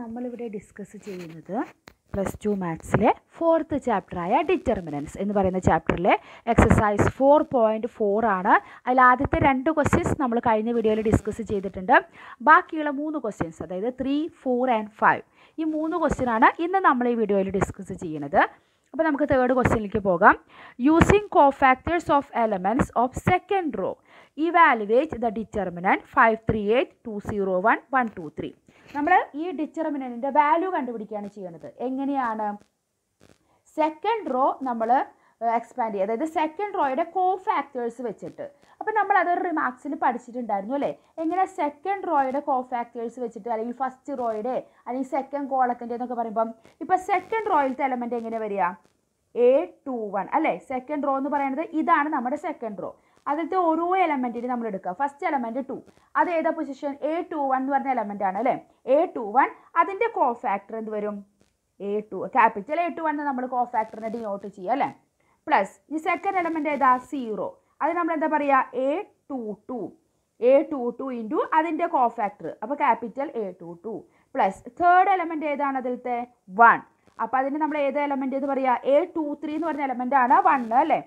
നമ്മളിവിടെ ഡിസ്കസ് ചെയ്യുന്നത് plus two മാത്സിലെ ഫോർത്ത് ചാപ്റ്ററായ ഡിറ്റർമിനൻസ് എന്ന് പറയുന്ന ചാപ്റ്ററിലെ എക്സസൈസ് ഫോർ പോയിൻറ്റ് ഫോർ ആണ് അതിൽ ആദ്യത്തെ രണ്ട് ക്വസ്റ്റ്യൻസ് നമ്മൾ കഴിഞ്ഞ വീഡിയോയിൽ ഡിസ്കസ് ചെയ്തിട്ടുണ്ട് ബാക്കിയുള്ള മൂന്ന് ക്വസ്റ്റ്യൻസ് അതായത് ത്രീ ഫോർ ആൻഡ് ഫൈവ് ഈ മൂന്ന് ക്വസ്റ്റ്യനാണ് ഇന്ന് നമ്മൾ ഈ വീഡിയോയിൽ ഡിസ്കസ് ചെയ്യുന്നത് അപ്പോൾ നമുക്ക് തേർഡ് ക്വസ്റ്റ്യനിലേക്ക് പോകാം using cofactors of elements of second row evaluate the determinant five three eight two zero one one two three നമ്മൾ ഈ ഡിറ്റർമിനൻറ്റിൻ്റെ വാല്യൂ കണ്ടുപിടിക്കുകയാണ് ചെയ്യുന്നത് എങ്ങനെയാണ് സെക്കൻഡ് റോ നമ്മൾ എക്സ്പാൻഡ് ചെയ്യുക അതായത് സെക്കൻഡ് റോയുടെ കോ ഫാക്ടേഴ്സ് വെച്ചിട്ട് അപ്പം നമ്മൾ അതൊരു റിമാർക്സിൽ പഠിച്ചിട്ടുണ്ടായിരുന്നു അല്ലേ എങ്ങനെ സെക്കൻഡ് റോയുടെ കോ ഫാക്ടേഴ്സ് വെച്ചിട്ട് അല്ലെങ്കിൽ ഫസ്റ്റ് റോയുടെ അല്ലെങ്കിൽ സെക്കൻഡ് കോളത്തിൻ്റെ എന്നൊക്കെ പറയുമ്പം ഇപ്പം സെക്കൻഡ് റോയിലത്തെ എലമെൻറ്റ് എങ്ങനെ വരിക എ ടു വൺ അല്ലേ സെക്കൻഡ് റോ എന്ന് പറയുന്നത് ഇതാണ് നമ്മുടെ സെക്കൻഡ് റോ അതിലത്തെ ഓരോ എലമെൻറ്റിന് നമ്മൾ എടുക്കുക ഫസ്റ്റ് എലമെൻറ്റ് ടു അത് ഏതാ പൊസിഷൻ എ ടു വൺ എന്ന് പറഞ്ഞ എലമെൻ്റ് ആണ് അല്ലേ എ ടു വൺ അതിൻ്റെ കോ ഫാക്ടർ എന്ത് വരും A two capital A two one നമ്മൾ കോ ഫാക്ടറിനെ ഡിനോട്ട് ചെയ്യുക അല്ലേ പ്ലസ് ഈ സെക്കൻഡ് എലമെൻ്റ് ഏതാ സീറോ അത് നമ്മൾ എന്താ പറയുക A two two A two two into അതിൻ്റെ കോ ഫാക്ടർ അപ്പോൾ capital A two two plus third element ഏതാണ് അതിലത്തെ വൺ അപ്പോൾ അതിന് നമ്മൾ ഏത് എലമെൻ്റ് എന്ന് പറയുക എ ടു ത്രീ എന്ന് പറഞ്ഞ എലമെൻ്റ് ആണ് വൺ അല്ലേ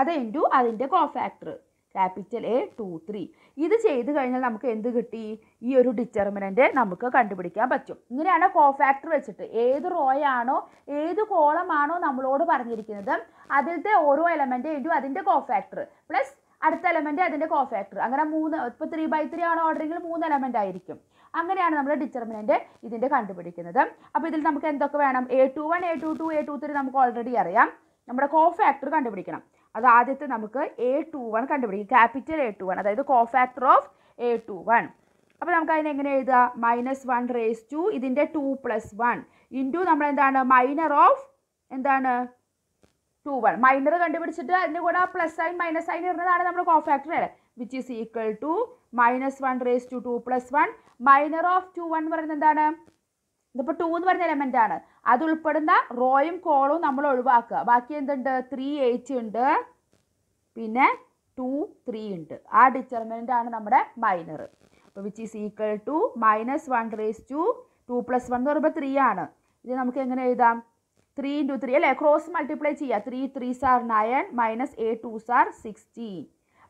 അത് ഇൻറ്റു അതിൻ്റെ cofactor capital A two three ഇത് ചെയ്ത് കഴിഞ്ഞാൽ നമുക്ക് എന്ത് കിട്ടി ഈ ഒരു ഡിറ്റർമിനൻ്റ് നമുക്ക് കണ്ടുപിടിക്കാൻ പറ്റും ഇങ്ങനെയാണ് കോഫാക്ടർ വെച്ചിട്ട് ഏത് റോയാണോ ഏത് കോളമാണോ നമ്മളോട് പറഞ്ഞിരിക്കുന്നത് അതിലത്തെ ഓരോ എലമെൻ്റ് ഇൻറ്റു അതിൻ്റെ കോഫാക്ടർ പ്ലസ് അടുത്ത എലമെൻ്റ് അതിൻ്റെ കോഫാക്ടർ അങ്ങനെ മൂന്ന് ഇപ്പോൾ ത്രീ ബൈ ത്രീ ആണ് ഓർഡറിൽ മൂന്ന് എലമെൻ്റ് ആയിരിക്കും അങ്ങനെയാണ് നമ്മൾ ഡിറ്റർമിനൻ്റ് ഇതിൻ്റെ കണ്ടുപിടിക്കുന്നത് അപ്പോൾ ഇതിൽ നമുക്ക് എന്തൊക്കെ വേണം A two one A two two A two three നമുക്ക് ഓൾറെഡി അറിയാം നമ്മുടെ കോഫാക്ടർ കണ്ടുപിടിക്കണം അത് ആദ്യത്തെ നമുക്ക് എ ടു വൺ കണ്ടുപിടിക്കും ക്യാപിറ്റൽ എ ടു വൺ അതായത് cofactor of A two one അപ്പോൾ നമുക്ക് അതിനെ എങ്ങനെ എഴുതുക മൈനസ് വൺ റേസ് ടു ഇതിൻ്റെ ടു പ്ലസ് വൺ ഇൻറ്റു നമ്മൾ എന്താണ് മൈനർ ഓഫ് എന്താണ് ടു വൺ മൈനർ കണ്ടുപിടിച്ചിട്ട് അതിൻ്റെ കൂടെ പ്ലസ് സൈൻ മൈനസ് സൈൻ ഇടുന്നതാണ് നമ്മൾ കോ ഫാക്ടർ അല്ലേ which is equal to minus one raise to two plus one minor of two one എന്ന് പറയുന്നത് എന്താണ് ഇതിപ്പോൾ ടു എന്ന് പറഞ്ഞ എലമെൻ്റ് ആണ് അത് ഉൾപ്പെടുന്ന റോയും കോളും നമ്മൾ ഒഴിവാക്കുക ബാക്കി എന്തുണ്ട് ത്രീ എയ്റ്റ് ഉണ്ട് പിന്നെ ടു ത്രീ ഉണ്ട് ആ ഡിറ്റർമിനൻ്റ് ആണ് നമ്മുടെ മൈനർ അപ്പോൾ which is equal to minus one raise to two plus one എന്ന് പറയുമ്പോൾ ത്രീ ആണ് ഇത് നമുക്ക് എങ്ങനെ എഴുതാം ത്രീ ഇൻറ്റു ത്രീ അല്ലേ ക്രോസ് മൾട്ടിപ്ലൈ ചെയ്യുക three three are nine minus eight two are sixteen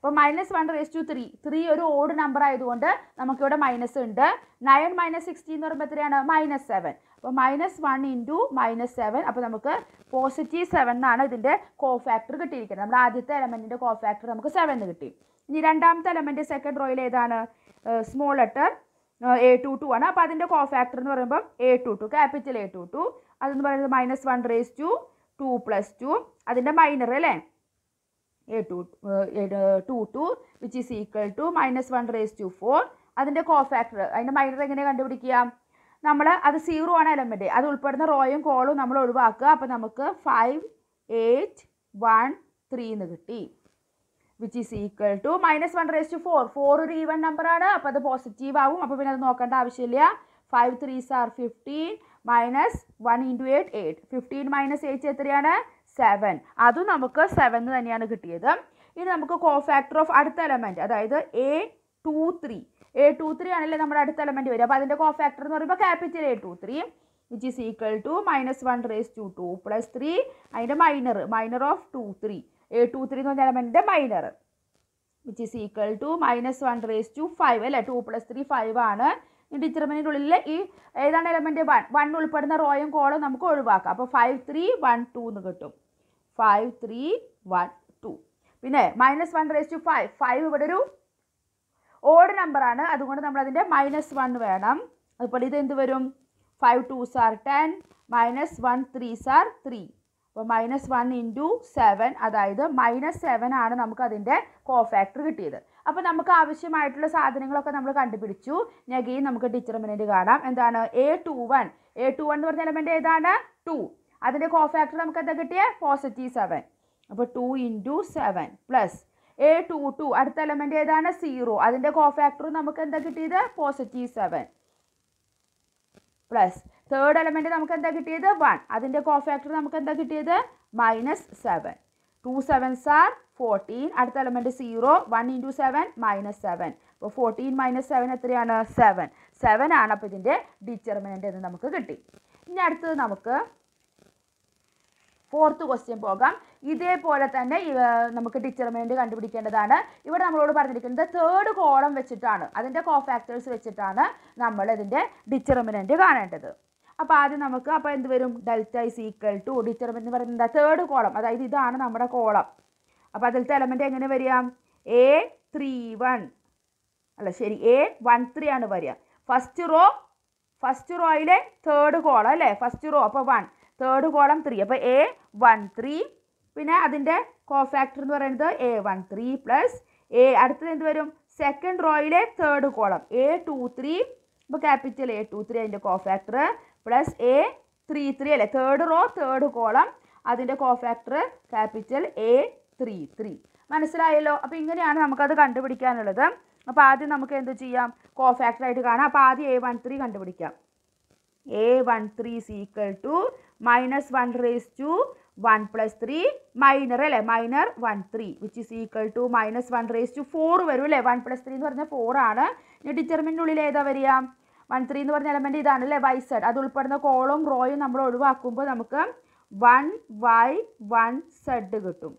അപ്പോൾ minus one raise to three three ഒരു ഓഡ് നമ്പർ ആയതുകൊണ്ട് നമുക്കിവിടെ മൈനസ് ഉണ്ട് നയൻ മൈനസ് സിക്സ്റ്റീൻ എന്ന് പറയുമ്പോൾ എത്രയാണ് മൈനസ് സെവൻ അപ്പോൾ minus one into minus seven അപ്പോൾ നമുക്ക് പോസിറ്റീവ് സെവൻ എന്നാണ് ഇതിൻ്റെ കോ ഫാക്ടർ കിട്ടിയിരിക്കുന്നത് നമ്മുടെ ആദ്യത്തെ എലമെൻറ്റിൻ്റെ കോ ഫാക്ടർ നമുക്ക് സെവൻ എന്ന് കിട്ടി ഇനി രണ്ടാമത്തെ എലമെൻറ്റ് സെക്കൻഡ് റോയിൽ ഏതാണ് small letter A two two ആണ് അപ്പോൾ അതിൻ്റെ കോ ഫാക്ടർ എന്ന് പറയുമ്പോൾ A two two capital A two two അതെന്ന് പറയുന്നത് minus one raise to two plus two അതിൻ്റെ മൈനർ അല്ലേ a2 two 2 2 which is equal to minus 1 raised to 4 അതിൻ്റെ കോ ഫാക്ടർ അതിൻ്റെ മൈനർ എങ്ങനെയാണ് കണ്ടുപിടിക്കുക നമ്മൾ അത് സീറോ ആണ് എലമെൻറ്റ് അത് ഉൾപ്പെടുന്ന റോയും കോളും നമ്മൾ ഒഴിവാക്കുക അപ്പോൾ നമുക്ക് ഫൈവ് എയ്റ്റ് വൺ ത്രീ എന്ന് കിട്ടി which is equal to minus one raise to four four ഒരു ഈവൻ നമ്പറാണ് അപ്പോൾ അത് പോസിറ്റീവ് ആവും അപ്പോൾ പിന്നെ അത് നോക്കേണ്ട ആവശ്യമില്ല five threes are fifteen minus one into eight eight fifteen minus eight എത്രയാണ് സെവൻ അതും നമുക്ക് സെവൻ തന്നെയാണ് കിട്ടിയത് ഇനി നമുക്ക് കോ ഫാക്ടർ ഓഫ് അടുത്ത എലമെൻറ്റ് അതായത് A two three A two three ആണല്ലേ നമ്മുടെ അടുത്ത എലമെൻറ്റ് വരിക അപ്പോൾ അതിൻ്റെ കോ ഫാക്ടർ എന്ന് പറയുമ്പോൾ capital A two three which is equal to minus one raise to two plus three അതിൻ്റെ minor minor of two three A two three എന്ന് പറഞ്ഞ എലമെൻറ്റിൻ്റെ minor which is equal to minus one raise to five അല്ലേ two plus three five ആണ് ഈ determinant ഉള്ളിൽ ഈ ഏതാണ് എലമെൻറ്റ് വൺ വൺ ഉൾപ്പെടുന്ന റോയും കോളും നമുക്ക് ഒഴിവാക്കാം അപ്പോൾ ഫൈവ് ത്രീ വൺ ടു എന്ന് കിട്ടും ഫൈവ് ത്രീ വൺ ടു പിന്നെ minus one raise to five five ഇവിടെ ഒരു ഓഡ് ആണ് അതുകൊണ്ട് നമ്മൾ അതിൻ്റെ മൈനസ് വൺ വേണം അതുപോലെ ഇത് എന്ത് വരും five two are ten minus one three are three അപ്പോൾ മൈനസ് വൺ ഇൻറ്റു സെവൻ അതായത് മൈനസ് സെവൻ ആണ് നമുക്കതിൻ്റെ കോഫാക്ടർ കിട്ടിയത് അപ്പോൾ നമുക്ക് ആവശ്യമായിട്ടുള്ള സാധനങ്ങളൊക്കെ നമ്മൾ കണ്ടുപിടിച്ചു ഞാൻ നമുക്ക് ഡിറ്റർമിനൻറ്റ് കാണാം എന്താണ് A two one A two one എന്ന് പറഞ്ഞ എലമെൻ്റ് ഏതാണ് ടു അതിൻ്റെ കോ ഫാക്ടർ നമുക്ക് എന്താ കിട്ടിയേ പോസിറ്റീവ് സെവൻ അപ്പോൾ two into seven plus A two two അടുത്ത എലമെൻ്റ് ഏതാണ് സീറോ അതിൻ്റെ കോ ഫാക്ടർ നമുക്ക് എന്താ കിട്ടിയത് positive seven plus third element നമുക്ക് എന്താ കിട്ടിയത് വൺ അതിൻ്റെ കോ ഫാക്ടർ നമുക്ക് എന്താ കിട്ടിയത് minus seven two seven are fourteen അടുത്ത element zero one into seven minus seven അപ്പോൾ ഫോർട്ടീൻ മൈനസ് സെവൻ എത്രയാണ് സെവൻ സെവൻ ആണ് അപ്പോൾ ഇതിൻ്റെ ഡിറ്റർമിനൻ്റ് എന്ന് നമുക്ക് കിട്ടി ഇനി അടുത്തത് നമുക്ക് ഫോർത്ത് ക്വസ്റ്റ്യൻ പോകാം ഇതേപോലെ തന്നെ നമുക്ക് ഡിറ്റർമിനന്റ് കണ്ടുപിടിക്കേണ്ടതാണ് ഇവിടെ നമ്മളോട് പറഞ്ഞിരിക്കുന്നത് തേർഡ് കോളം വെച്ചിട്ടാണ് അതിൻ്റെ കോഫാക്ടേഴ്സ് വെച്ചിട്ടാണ് നമ്മൾ ഇതിൻ്റെ ഡിറ്റർമിനൻറ്റ് കാണേണ്ടത് അപ്പോൾ ആദ്യം നമുക്ക് അപ്പോൾ എന്ത് വരും delta is equal to determinant എന്ന് പറയുന്നത് തേർഡ് കോളം അതായത് ഇതാണ് നമ്മുടെ കോളം അപ്പോൾ അതിലത്തെ എലമെൻ്റ് എങ്ങനെ വരിക എ ത്രീ വൺ അല്ല ശരി എ വൺ ത്രീ ആണ് വരിക ഫസ്റ്റ് റോ ഫസ്റ്റ് റോയിലെ തേർഡ് കോളം അല്ലേ ഫസ്റ്റ് റോ അപ്പോൾ വൺ തേർഡ് കോളം ത്രീ അപ്പോൾ എ വൺ ത്രീ പിന്നെ അതിൻ്റെ കോഫാക്ടർ എന്ന് പറയുന്നത് A one three plus A അടുത്തത് എന്ത് വരും സെക്കൻഡ് റോയിലെ third column A two three ഇപ്പോൾ ക്യാപിറ്റൽ എ ടു ത്രീ അതിൻ്റെ cofactor plus A three three അല്ലേ തേർഡ് റോ തേർഡ് കോളം അതിൻ്റെ cofactor capital A three three മനസ്സിലായല്ലോ അപ്പോൾ ഇങ്ങനെയാണ് നമുക്കത് കണ്ടുപിടിക്കാനുള്ളത് അപ്പോൾ ആദ്യം നമുക്ക് എന്ത് ചെയ്യാം ആയിട്ട് കാണാം അപ്പോൾ ആദ്യം എ വൺ ത്രീ കണ്ടുപിടിക്കാം A one three is equal to minus one raise to one plus three minor അല്ലേ minor one three which is equal to minus one raise to four വരും അല്ലേ വൺ പ്ലസ് ത്രീ എന്ന് പറഞ്ഞാൽ ആണ് ഇനി ഡിറ്റർമിൻ്റെ ഉള്ളിൽ ഏതാ വരിക വൺ ത്രീ എന്ന് പറഞ്ഞ എലമെൻ്റ് ഇതാണ് അല്ലേ വൈ സെഡ് അത് ഉൾപ്പെടുന്ന കോളും റോയും നമ്മൾ ഒഴിവാക്കുമ്പോൾ നമുക്ക് വൺ വൈ വൺ സെഡ് കിട്ടും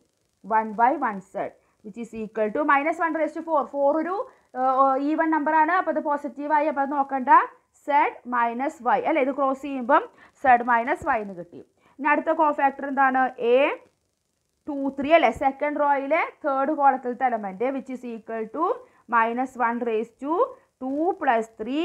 one by one Z which equal to to minus one raise to four four ഒരു ഈവൺ നമ്പറാണ് അപ്പോൾ അത് പോസിറ്റീവായി അപ്പോൾ അത് നോക്കണ്ട സെഡ് മൈനസ് വൈ അല്ലേ ഇത് ക്രോസ് ചെയ്യുമ്പം സെഡ് മൈനസ് വൈ എന്ന് കിട്ടി ഇനി അടുത്ത കോ ഫാക്ടർ എന്താണ് എ ടു ത്രീ അല്ലേ സെക്കൻഡ് റോയിലെ തേർഡ് കോളത്തിലത്തെ element which is equal to minus one raise to two plus three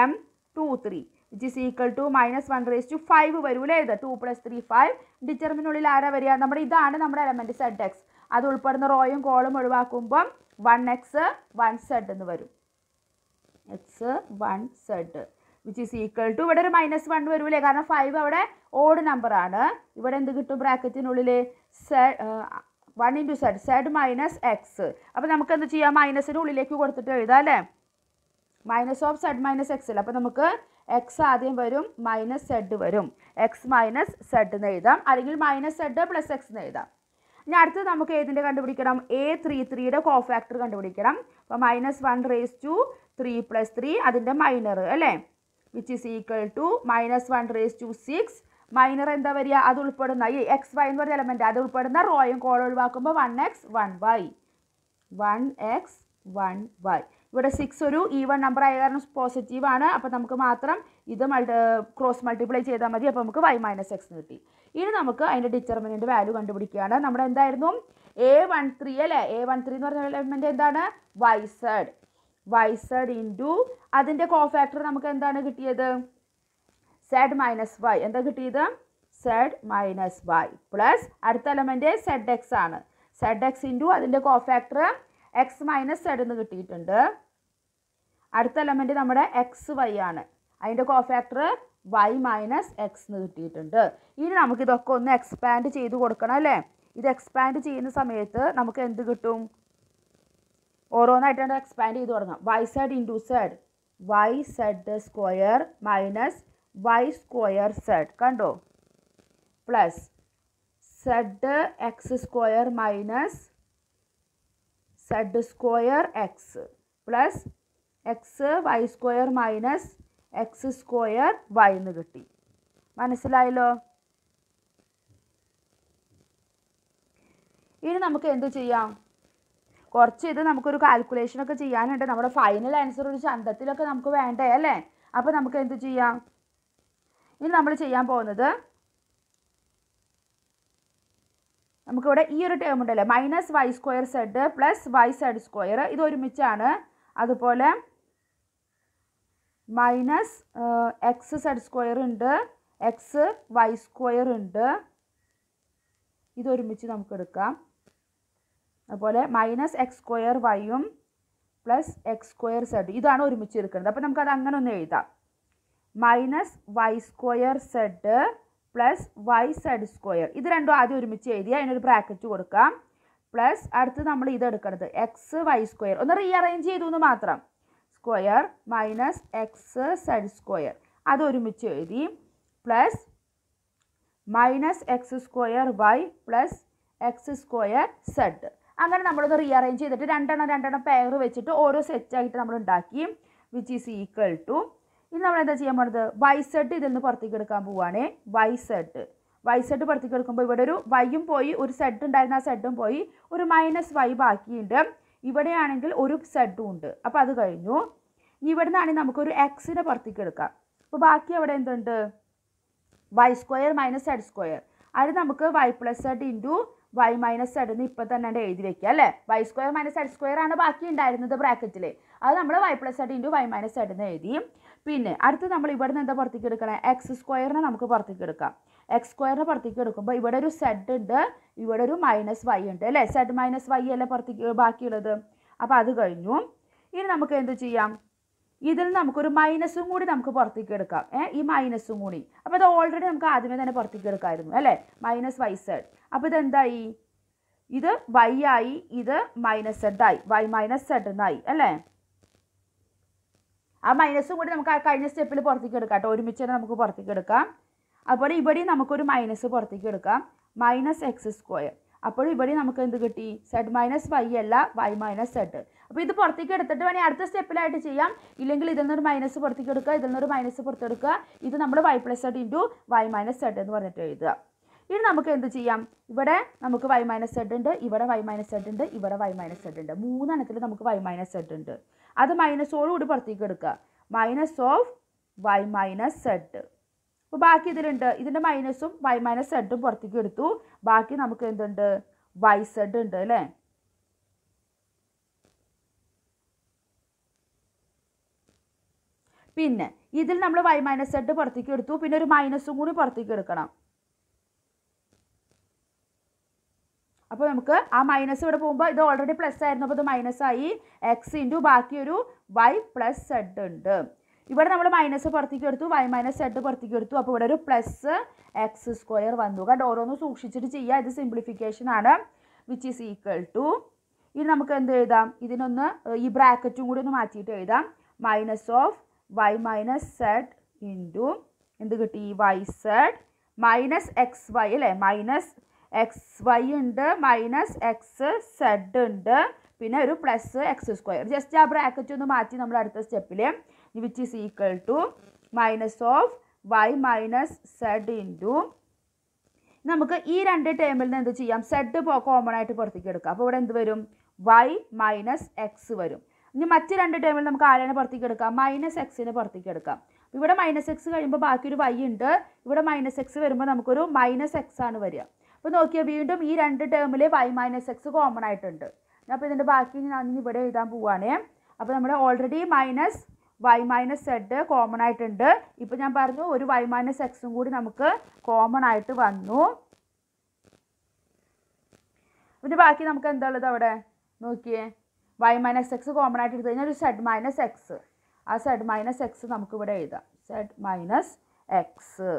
A two three which is equal to minus one raise to five വരൂലേ ഇത് ടു പ്ലസ് ത്രീ ഫൈവ് ഡിറ്റർമിനുള്ളിൽ ആരാ വരിക നമ്മുടെ ഇതാണ് നമ്മുടെ എലമെൻറ്റ് സെഡ് എക്സ് അത് ഉൾപ്പെടുന്ന റോയും കോളും ഒഴിവാക്കുമ്പം വൺ എക്സ് വൺ സെഡ് എന്ന് വരും X one Z which is equal to ഇവിടെ ഒരു മൈനസ് വൺ വരുമല്ലേ കാരണം ഫൈവ് അവിടെ ഓഡ് നമ്പർ ആണ് ഇവിടെ എന്ത് കിട്ടും ബ്രാക്കറ്റിനുള്ളിൽ Z one into Z Z minus X അപ്പോൾ നമുക്ക് എന്ത് ചെയ്യാം മൈനസിന് ഉള്ളിലേക്ക് കൊടുത്തിട്ട് എഴുതാം അല്ലേ minus of Z minus X അല്ല അപ്പോൾ നമുക്ക് എക്സ് ആദ്യം വരും മൈനസ് സെഡ് വരും എക്സ് മൈനസ് സെഡ് എന്ന് എഴുതാം അല്ലെങ്കിൽ മൈനസ് സെഡ് പ്ലസ് എക്സ് എന്ന് എഴുതാം ഇനി അടുത്തത് നമുക്ക് ഏതിൻ്റെ കണ്ടുപിടിക്കണം എ ത്രീ ത്രീയുടെ കോഫാക്ടർ കണ്ടുപിടിക്കണം അപ്പോൾ minus one raise to three plus three അതിൻ്റെ മൈനർ അല്ലേ which is equal to minus one raise to six minor എന്താ വരിക അത് ഉൾപ്പെടുന്ന ഈ എക്സ് വൈ എന്ന് പറഞ്ഞ എലമെൻറ്റ് അത് ഉൾപ്പെടുന്ന റോയും കോൾ ഒഴിവാക്കുമ്പോൾ one X one Y one X one Y ഇവിടെ സിക്സ് ഒരു വൺ നമ്പർ ആയ കാരണം പോസിറ്റീവ് ആണ് അപ്പോൾ നമുക്ക് മാത്രം ഇത് മൾട്ടി ക്രോസ് മൾട്ടിപ്ലൈ ചെയ്താൽ മതി അപ്പോൾ നമുക്ക് വൈ മൈനസ് എക്സ് കിട്ടി ഇനി നമുക്ക് അതിൻ്റെ ഡിറ്റർമിനൻ്റ് വാല്യൂ കണ്ടുപിടിക്കുകയാണ് നമ്മുടെ എന്തായിരുന്നു എ വൺ ത്രീ അല്ലേ എ വൺ ത്രീ എന്ന് പറഞ്ഞ എലമെൻ്റ് എന്താണ് വൈസഡ് വൈസഡ് ഇൻ ടു അതിൻ്റെ കോഫാക്ടർ നമുക്ക് എന്താണ് കിട്ടിയത് സെഡ് മൈനസ് വൈ എന്താ കിട്ടിയത് സെഡ് മൈനസ് വൈ പ്ലസ് അടുത്ത എലമെൻ്റ് സെഡ് എക്സ് ആണ് സെഡ് എക്സ് ഇൻറ്റു അതിൻ്റെ കോഫാക്ടർ എക്സ് മൈനസ് സെഡ് എന്ന് കിട്ടിയിട്ടുണ്ട് അടുത്ത എലമെൻറ്റ് നമ്മുടെ എക്സ് വൈ ആണ് അതിൻ്റെ കോഫാക്ടർ വൈ മൈനസ് എക്സ് എന്ന് കിട്ടിയിട്ടുണ്ട് ഇനി നമുക്കിതൊക്കെ ഒന്ന് എക്സ്പാൻഡ് ചെയ്ത് കൊടുക്കണം അല്ലേ ഇത് എക്സ്പാൻഡ് ചെയ്യുന്ന സമയത്ത് നമുക്ക് എന്ത് കിട്ടും ഓരോന്നായിട്ട് എക്സ്പാൻഡ് ചെയ്ത് തുടങ്ങാം Y Z into side Y Z square minus Y square Z കണ്ടോ plus Z X square minus Z square X plus X Y square minus X square Y എന്ന് കിട്ടി മനസ്സിലായല്ലോ ഇനി നമുക്ക് എന്ത് ചെയ്യാം കുറച്ച് ഇത് നമുക്കൊരു ഒക്കെ ചെയ്യാനുണ്ട് നമ്മുടെ ഫൈനൽ ആൻസർ ഒരു ചന്തത്തിലൊക്കെ നമുക്ക് വേണ്ടേ അല്ലേ അപ്പോൾ നമുക്ക് എന്ത് ചെയ്യാം ഇനി നമ്മൾ ചെയ്യാൻ പോകുന്നത് നമുക്കിവിടെ ഈ ഒരു ടേം ഉണ്ടല്ലേ minus Y square z plus y Z square ഇത് ഒരുമിച്ചാണ് അതുപോലെ മൈനസ് എക്സ് സെഡ് സ്ക്വയർ ഉണ്ട് എക്സ് വൈ സ്ക്വയർ ഉണ്ട് ഇതൊരുമിച്ച് നമുക്ക് എടുക്കാം അതുപോലെ മൈനസ് എക്സ് സ്ക്വയർ വൈയും പ്ലസ് എക്സ് സ്ക്വയർ സെഡ് ഇതാണ് ഒരുമിച്ച് എടുക്കുന്നത് അപ്പോൾ നമുക്കത് അങ്ങനെ ഒന്ന് എഴുതാം minus Y square z plus y Z square ഇത് രണ്ടും ആദ്യം ഒരുമിച്ച് എഴുതി അതിനൊരു ബ്രാക്കറ്റ് കൊടുക്കാം പ്ലസ് അടുത്ത് നമ്മൾ ഇത് എടുക്കണത് എക്സ് വൈ സ്ക്വയർ ഒന്ന് റീഅറേഞ്ച് ചെയ്തു എന്ന് മാത്രം square minus x z square അത് ഒരുമിച്ച് എഴുതി plus minus X square y plus x square z അങ്ങനെ നമ്മളൊന്ന് റീഅറേഞ്ച് ചെയ്തിട്ട് രണ്ടെണ്ണം രണ്ടെണ്ണം പെയർ വെച്ചിട്ട് ഓരോ സെറ്റായിട്ട് നമ്മൾ ഉണ്ടാക്കി വിച്ച് ഈസ് ഈക്വൽ ടു ഇനി നമ്മൾ എന്താ ചെയ്യാൻ പോണത് വൈസെട്ട് ഇതിൽ നിന്ന് പുറത്തേക്ക് എടുക്കാൻ പോവുകയാണേ വൈസെട്ട് വൈസെട്ട് പുറത്തേക്ക് എടുക്കുമ്പോൾ ഇവിടെ ഒരു വൈയും പോയി ഒരു സെഡ് ഉണ്ടായിരുന്ന ആ സെഡും പോയി ഒരു മൈനസ് വൈ ബാക്കിയുണ്ട് ഇവിടെയാണെങ്കിൽ ഒരു സെഡും ഉണ്ട് അപ്പോൾ അത് കഴിഞ്ഞു ഇവിടെ നിന്നാണെങ്കിൽ നമുക്കൊരു എക്സിനെ പുറത്തേക്ക് എടുക്കാം അപ്പോൾ ബാക്കി അവിടെ എന്തുണ്ട് y square minus Z square അത് നമുക്ക് y plus z into y minus എടുന്ന് ഇപ്പം തന്നെ എൻ്റെ എഴുതി വെക്കുക അല്ലേ y square minus z square ആണ് ബാക്കി ഉണ്ടായിരുന്നത് ബ്രാക്കറ്റിൽ അത് നമ്മൾ y plus z into y minus എടുന്ന് എഴുതി പിന്നെ അടുത്ത് നമ്മൾ ഇവിടെ നിന്ന് എന്താ പുറത്തേക്ക് എടുക്കണം എക്സ് സ്ക്വയറിനെ നമുക്ക് പുറത്തേക്ക് എടുക്കാം എക്സ് സ്ക്വയറിനെ പുറത്തേക്ക് എടുക്കുമ്പോൾ ഇവിടെ ഒരു സെഡ് ഉണ്ട് ഇവിടെ ഒരു മൈനസ് വൈ ഉണ്ട് അല്ലേ സെഡ് മൈനസ് വൈ അല്ലേ പുറത്തേക്ക് ബാക്കിയുള്ളത് അപ്പോൾ അത് കഴിഞ്ഞു ഇനി നമുക്ക് എന്ത് ചെയ്യാം ഇതിൽ നമുക്കൊരു മൈനസും കൂടി നമുക്ക് പുറത്തേക്ക് എടുക്കാം ഏ ഈ മൈനസും കൂടി അപ്പോൾ ഇത് ഓൾറെഡി നമുക്ക് ആദ്യമേ തന്നെ പുറത്തേക്ക് എടുക്കാമായിരുന്നു അല്ലേ മൈനസ് വൈ സെഡ് അപ്പോൾ ഇതെന്തായി ഇത് വൈ ആയി ഇത് മൈനസ് ആയി വൈ മൈനസ് സെഡ് എന്നായി അല്ലേ ആ മൈനസും കൂടി നമുക്ക് ആ കഴിഞ്ഞ സ്റ്റെപ്പിൽ പുറത്തേക്ക് എടുക്കാം കേട്ടോ ഒരുമിച്ച് തന്നെ നമുക്ക് പുറത്തേക്ക് എടുക്കാം അതുപോലെ ഇവിടെയും നമുക്കൊരു മൈനസ് പുറത്തേക്ക് എടുക്കാം മൈനസ് എക്സ് സ്ക്വയർ അപ്പോൾ ഇവിടെ നമുക്ക് എന്ത് കിട്ടി സെഡ് മൈനസ് വൈ അല്ല വൈ മൈനസ് സെഡ് അപ്പോൾ ഇത് പുറത്തേക്ക് എടുത്തിട്ട് വേണമെങ്കിൽ അടുത്ത സ്റ്റെപ്പിലായിട്ട് ചെയ്യാം ഇല്ലെങ്കിൽ ഇതിൽ നിന്നൊരു മൈനസ് പുറത്തേക്ക് എടുക്കുക ഇതിൽ നിന്നൊരു മൈനസ് പുറത്തെടുക്കുക ഇത് നമ്മൾ y plus z into y minus Z എന്ന് പറഞ്ഞിട്ട് എഴുതുക ഇനി നമുക്ക് എന്ത് ചെയ്യാം ഇവിടെ നമുക്ക് വൈ മൈനസ് സെഡ് ഉണ്ട് ഇവിടെ വൈ മൈനസ് സെഡ് ഉണ്ട് ഇവിടെ വൈ മൈനസ് സെഡ് ഉണ്ട് മൂന്നെണ്ണത്തിൽ നമുക്ക് വൈ മൈനസ് സെഡ് ഉണ്ട് അത് മൈനസോടുകൂടി പുറത്തേക്ക് എടുക്കുക minus of y minus z അപ്പോൾ ബാക്കി ഇതിലുണ്ട് ഇതിൻ്റെ മൈനസും വൈ മൈനസ് സെഡും പുറത്തേക്ക് എടുത്തു ബാക്കി നമുക്ക് എന്തുണ്ട് വൈ സെഡ് ഉണ്ട് അല്ലേ പിന്നെ ഇതിൽ നമ്മൾ വൈ മൈനസ് സെഡ് പുറത്തേക്ക് എടുത്തു പിന്നെ ഒരു മൈനസും കൂടി പുറത്തേക്ക് എടുക്കണം അപ്പോൾ നമുക്ക് ആ മൈനസ് ഇവിടെ പോകുമ്പോൾ ഇത് ഓൾറെഡി പ്ലസ് ആയിരുന്നു അപ്പോൾ ഇത് മൈനസ് ആയി എക്സ് ഇൻറ്റു ബാക്കിയൊരു വൈ പ്ലസ് സെഡ് ഉണ്ട് ഇവിടെ നമ്മൾ മൈനസ് പുറത്തേക്ക് എടുത്തു വൈ മൈനസ് സെഡ് പുറത്തേക്ക് എടുത്തു അപ്പോൾ ഇവിടെ ഒരു പ്ലസ് എക്സ് സ്ക്വയർ വന്നു കണ്ട് ഓരോന്നും സൂക്ഷിച്ചിട്ട് ചെയ്യുക ഇത് സിംപ്ലിഫിക്കേഷൻ ആണ് വിച്ച് ഈസ് ഈക്വൽ ടു ഇനി നമുക്ക് എന്ത് എഴുതാം ഇതിനൊന്ന് ഈ ബ്രാക്കറ്റും കൂടി ഒന്ന് മാറ്റിയിട്ട് എഴുതാം minus of y minus z into എന്ത് കിട്ടി y z minus x y അല്ലേ മൈനസ് എക്സ് വൈ ഉണ്ട് മൈനസ് എക്സ് സെഡ് ഉണ്ട് പിന്നെ ഒരു പ്ലസ് എക്സ് സ്ക്വയർ ജസ്റ്റ് ആ ബ്രാക്കറ്റ് ഒന്ന് മാറ്റി നമ്മൾ അടുത്ത സ്റ്റെപ്പിൽ which is equal to minus of y minus z into നമുക്ക് ഈ രണ്ട് ടേമിൽ നിന്ന് എന്ത് ചെയ്യാം സെഡ് കോമൺ ആയിട്ട് പുറത്തേക്ക് എടുക്കാം അപ്പോൾ ഇവിടെ എന്ത് വരും വൈ മൈനസ് എക്സ് വരും ഇനി മറ്റ് രണ്ട് ടേമിൽ നമുക്ക് ആരെയാണ് പുറത്തേക്ക് എടുക്കാം മൈനസ് എക്സിനെ പുറത്തേക്ക് എടുക്കാം ഇവിടെ മൈനസ് എക്സ് കഴിയുമ്പോൾ ബാക്കിയൊരു വൈ ഉണ്ട് ഇവിടെ മൈനസ് എക്സ് വരുമ്പോൾ നമുക്കൊരു മൈനസ് എക്സ് ആണ് വരിക അപ്പോൾ നോക്കിയാൽ വീണ്ടും ഈ രണ്ട് ടേമിൽ വൈ മൈനസ് എക്സ് കോമൺ ആയിട്ടുണ്ട് അപ്പോൾ ഇതിൻ്റെ ബാക്കി ഞാൻ ഇവിടെ എഴുതാൻ പോവുകയാണേ അപ്പോൾ നമ്മുടെ already minus y minus z common ആയിട്ടുണ്ട് ഇപ്പോൾ ഞാൻ പറഞ്ഞു ഒരു വൈ മൈനസ് എക്സും കൂടി നമുക്ക് കോമൺ ആയിട്ട് വന്നു പിന്നെ ബാക്കി നമുക്ക് എന്താ ഉള്ളത് അവിടെ നോക്കിയേ വൈ മൈനസ് എക്സ് കോമൺ ആയിട്ട് എടുത്തു കഴിഞ്ഞാൽ ഒരു സെഡ് മൈനസ് എക്സ് ആ സെഡ് മൈനസ് എക്സ് നമുക്കിവിടെ എഴുതാം സെഡ് മൈനസ് എക്സ്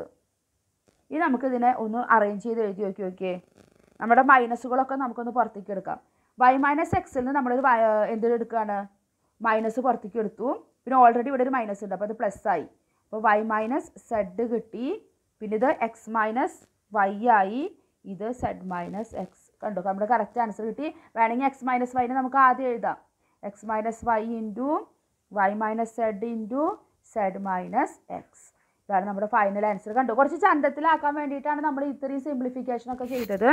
ഇനി നമുക്ക് ഇതിനെ ഒന്ന് അറേഞ്ച് ചെയ്ത് എഴുതി നോക്കി നോക്കിയേ നമ്മുടെ മൈനസുകളൊക്കെ നമുക്കൊന്ന് പുറത്തേക്ക് എടുക്കാം വൈ മൈനസ് എക്സിൽ നിന്ന് നമ്മളൊരു എന്തൊരു എടുക്കുകയാണ് മൈനസ് പുറത്തേക്ക് എടുത്തു പിന്നെ ഓൾറെഡി ഇവിടെ ഒരു മൈനസ് ഉണ്ട് അപ്പോൾ അത് പ്ലസ് ആയി അപ്പോൾ വൈ മൈനസ് സെഡ് കിട്ടി പിന്നെ ഇത് എക്സ് മൈനസ് വൈ ആയി ഇത് സെഡ് മൈനസ് എക്സ് കണ്ടു നമ്മുടെ കറക്റ്റ് ആൻസർ കിട്ടി വേണമെങ്കിൽ എക്സ് മൈനസ് വൈനെ നമുക്ക് ആദ്യം എഴുതാം x minus y into y minus z into z minus x ഇതാണ് നമ്മുടെ ഫൈനൽ ആൻസർ കണ്ടു കുറച്ച് ചന്തത്തിലാക്കാൻ വേണ്ടിയിട്ടാണ് നമ്മൾ ഇത്രയും സിംപ്ലിഫിക്കേഷൻ ഒക്കെ ചെയ്തത്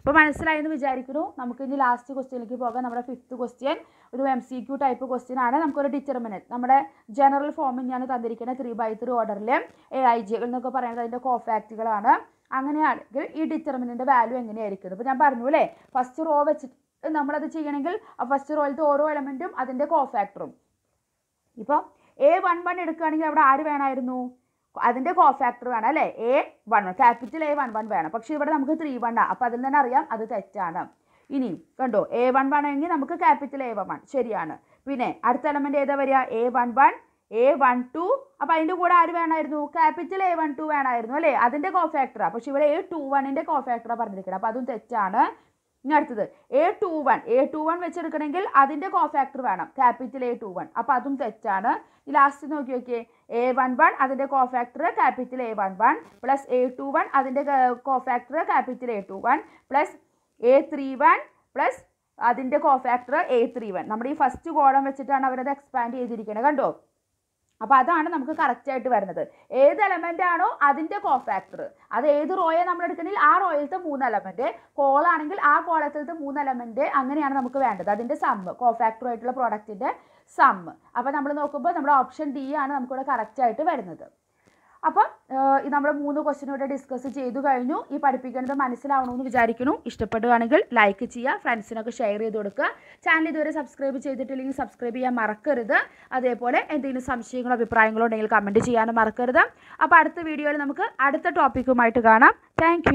അപ്പോൾ മനസ്സിലായെന്ന് വിചാരിക്കുന്നു നമുക്ക് ഇനി ലാസ്റ്റ് ക്വസ്റ്റ്യനിലേക്ക് പോകാം നമ്മുടെ ഫിഫ്ത്ത് ക്വസ്റ്റ്യൻ ഒരു M C Q type question ആണ് നമുക്കൊരു ഡിറ്റർമിനൻറ്റ് നമ്മുടെ ജനറൽ ഫോമിൽ ഞാൻ തന്നിരിക്കുന്നത് ത്രീ ബൈ ത്രീ ഓർഡറിൽ എ ഐ ജികൾ എന്നൊക്കെ പറയുന്നത് അതിൻ്റെ കോഫാക്റ്റുകളാണ് അങ്ങനെയാണെങ്കിൽ ഈ ഡിറ്റർമിനൻ്റ് വാല്യൂ എങ്ങനെയായിരിക്കും ഇപ്പോൾ ഞാൻ പറഞ്ഞു അല്ലേ ഫസ്റ്റ് റോ വെച്ചിട്ട് നമ്മളത് ചെയ്യണമെങ്കിൽ ആ ഫസ്റ്റ് റോയിലത്തെ ഓരോ എലമെൻറ്റും അതിൻ്റെ കോഫാക്ടറും ഇപ്പോൾ എ വൺ വൺ എടുക്കുകയാണെങ്കിൽ അവിടെ ആര് വേണമായിരുന്നു അതിൻ്റെ കോ ഫാക്ടർ വേണം അല്ലേ A one one capital A one one വേണം പക്ഷേ ഇവിടെ നമുക്ക് ത്രീ വൺ ആണ് അപ്പോൾ അതിൽ തന്നെ അറിയാം അത് തെറ്റാണ് ഇനി കണ്ടോ എ വൺ വൺ ആണെങ്കിൽ നമുക്ക് ക്യാപിറ്റൽ എ വൺ വൺ ശരിയാണ് പിന്നെ അടുത്ത എലമെൻ്റ് ഏതാ വരിക a one one a one two അപ്പോൾ അതിൻ്റെ കൂടെ ആര് വേണമായിരുന്നു ക്യാപിറ്റൽ എ വൺ ടു വേണമായിരുന്നു അല്ലേ അതിൻ്റെ കോ ഫാക്ടറാണ് പക്ഷേ ഇവിടെ എ ടു വണ്ണിൻ്റെ കോ ഫാക്ടറാണ് പറഞ്ഞിരിക്കുന്നത് അപ്പോൾ അതും തെറ്റാണ് ഇനി അടുത്തത് a two one A two one വെച്ചെടുക്കണമെങ്കിൽ അതിൻ്റെ കോഫാക്ടർ വേണം ക്യാപിറ്റൽ എ ടു വൺ അപ്പോൾ അതും തെറ്റാണ് ഈ ലാസ്റ്റ് നോക്കി നോക്കിയേ എ വൺ വൺ അതിൻ്റെ cofactor capital A one one plus A two one അതിൻ്റെ cofactor capital A two one plus A three one plus അതിൻ്റെ കോഫാക്ടർ എ ത്രീ വൺ നമ്മുടെ ഈ ഫസ്റ്റ് കോളം വെച്ചിട്ടാണ് അവരത് എക്സ്പാൻഡ് ചെയ്തിരിക്കുന്നത് കണ്ടോ അപ്പോൾ അതാണ് നമുക്ക് ആയിട്ട് വരുന്നത് ഏത് എലമെന്റ് ആണോ അതിന്റെ കോ ഫാക്ടർ അത് ഏത് റോയെ നമ്മൾ എടുക്കണമെങ്കിൽ ആ റോയിലത്തെ മൂന്ന് എലമെന്റ് കോളാണെങ്കിൽ ആ കോളത്തിലത്തെ മൂന്ന് എലമെന്റ് അങ്ങനെയാണ് നമുക്ക് വേണ്ടത് അതിന്റെ സമ്മ് കോ ആയിട്ടുള്ള പ്രോഡക്റ്റിന്റെ സമ്മ് അപ്പോൾ നമ്മൾ നോക്കുമ്പോൾ നമ്മുടെ ഓപ്ഷൻ ഡി ആണ് നമുക്കിവിടെ ആയിട്ട് വരുന്നത് അപ്പം നമ്മൾ മൂന്ന് ക്വസ്റ്റ്യൻ ഇവിടെ ഡിസ്കസ് ചെയ്തു കഴിഞ്ഞു ഈ പഠിപ്പിക്കുന്നത് മനസ്സിലാവണമെന്ന് വിചാരിക്കുന്നു ഇഷ്ടപ്പെടുകയാണെങ്കിൽ ലൈക്ക് ചെയ്യുക ഫ്രണ്ട്സിനൊക്കെ ഷെയർ ചെയ്ത് കൊടുക്കുക ചാനൽ ഇതുവരെ സബ്സ്ക്രൈബ് ചെയ്തിട്ടില്ലെങ്കിൽ സബ്സ്ക്രൈബ് ചെയ്യാൻ മറക്കരുത് അതേപോലെ എന്തെങ്കിലും സംശയങ്ങളോ അഭിപ്രായങ്ങളോ ഉണ്ടെങ്കിൽ കമൻറ്റ് ചെയ്യാനും മറക്കരുത് അപ്പോൾ അടുത്ത വീഡിയോയിൽ നമുക്ക് അടുത്ത ടോപ്പിക്കുമായിട്ട് കാണാം താങ്ക്